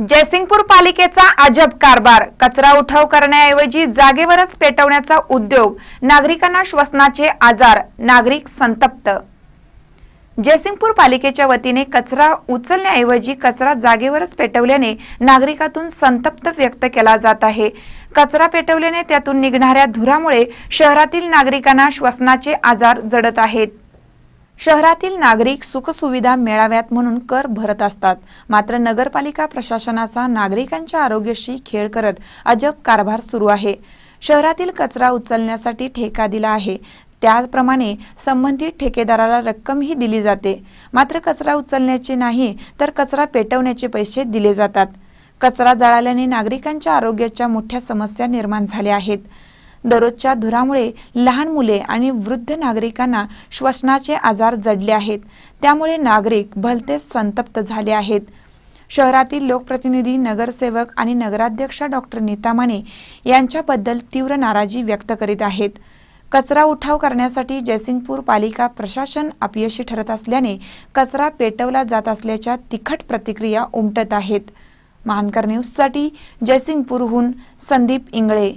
जयसिंगपूर पालिकेचा अजब कारभार कचरा उठाव करण्याऐवजी जागेवरच पेटवण्याचा उद्योग नागरिकांना श्वसनाचे आजार नागरिक संतप्त जयसिंगपूर पालिकेच्या वतीने कचरा उचलण्याऐवजी कचरा जागेवरच पेटवल्याने नागरिकातून संतप्त व्यक्त केला जात आहे कचरा पेटवल्याने त्यातून निघणाऱ्या धुरामुळे शहरातील नागरिकांना श्वसनाचे आजार जडत आहेत शहरातील नागरिक सुखसुविधा मिळाव्यात म्हणून कर भरत असतात मात्र नगरपालिका प्रशासनाचा नागरिकांच्या आरोग्याशी खेळ करत अजब कारभार सुरू आहे शहरातील कचरा उचलण्यासाठी ठेका दिला आहे त्याप्रमाणे संबंधित ठेकेदाराला रक्कमही दिली जाते मात्र कचरा उचलण्याचे नाही तर कचरा पेटवण्याचे पैसे दिले जातात कचरा जळाल्याने नागरिकांच्या आरोग्याच्या मोठ्या समस्या निर्माण झाल्या आहेत दररोजच्या धुरामुळे लहान मुले आणि वृद्ध नागरिकांना श्वसनाचे आजार जडले आहेत त्यामुळे नागरिक भलते संतप्त झाले आहेत शहरातील लोकप्रतिनिधी नगरसेवक आणि नगराध्यक्षा डॉक्टर नीता माने यांच्याबद्दल तीव्र नाराजी व्यक्त करीत आहेत कचरा उठाव करण्यासाठी जयसिंगपूर पालिका प्रशासन अपयशी ठरत असल्याने कचरा पेटवला जात असल्याच्या तिखट प्रतिक्रिया उमटत आहेत महानकर न्यूजसाठी जयसिंगपूरहून संदीप इंगळे